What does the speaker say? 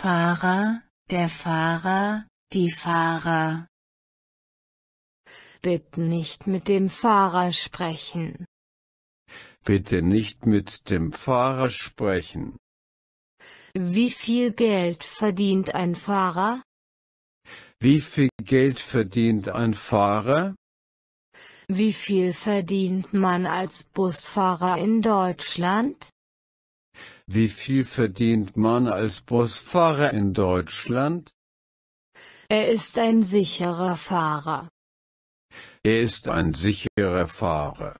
Fahrer, der Fahrer, die Fahrer. Bitte nicht mit dem Fahrer sprechen. Bitte nicht mit dem Fahrer sprechen. Wie viel Geld verdient ein Fahrer? Wie viel Geld verdient ein Fahrer? Wie viel verdient man als Busfahrer in Deutschland? Wie viel verdient man als Busfahrer in Deutschland? Er ist ein sicherer Fahrer. Er ist ein sicherer Fahrer.